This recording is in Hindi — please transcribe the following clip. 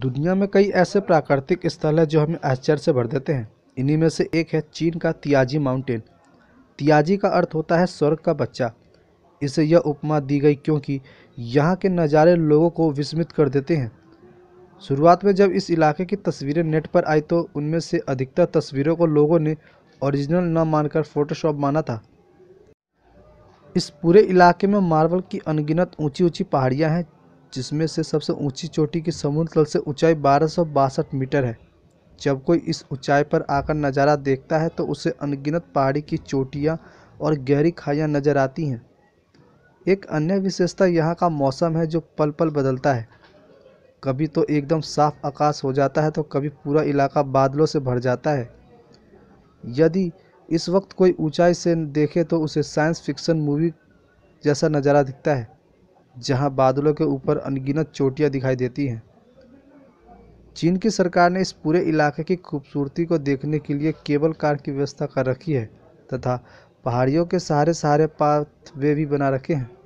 दुनिया में कई ऐसे प्राकृतिक स्थल हैं जो हमें आश्चर्य से भर देते हैं इन्हीं में से एक है चीन का तियाजी माउंटेन तियाजी का अर्थ होता है स्वर्ग का बच्चा इसे यह उपमा दी गई क्योंकि यहाँ के नज़ारे लोगों को विस्मित कर देते हैं शुरुआत में जब इस इलाके की तस्वीरें नेट पर आई तो उनमें से अधिकतर तस्वीरों को लोगों ने ओरिजिनल न मानकर फोटोशॉप माना था इस पूरे इलाके में मार्बल की अनगिनत ऊंची ऊंची पहाड़ियां हैं जिसमें से सबसे ऊंची चोटी की समुद्र तल से ऊंचाई बारह मीटर है जब कोई इस ऊंचाई पर आकर नज़ारा देखता है तो उसे अनगिनत पहाड़ी की चोटियाँ और गहरी खाइयाँ नज़र आती हैं एक अन्य विशेषता यहाँ का मौसम है जो पल पल बदलता है कभी तो एकदम साफ आकाश हो जाता है तो कभी पूरा इलाका बादलों से भर जाता है यदि इस वक्त कोई ऊंचाई से देखे तो उसे साइंस फिक्शन मूवी जैसा नज़ारा दिखता है जहां बादलों के ऊपर अनगिनत चोटियां दिखाई देती हैं चीन की सरकार ने इस पूरे इलाके की खूबसूरती को देखने के लिए केबल कार की व्यवस्था कर रखी है तथा पहाड़ियों के सहारे सहारे पाथवे भी बना रखे हैं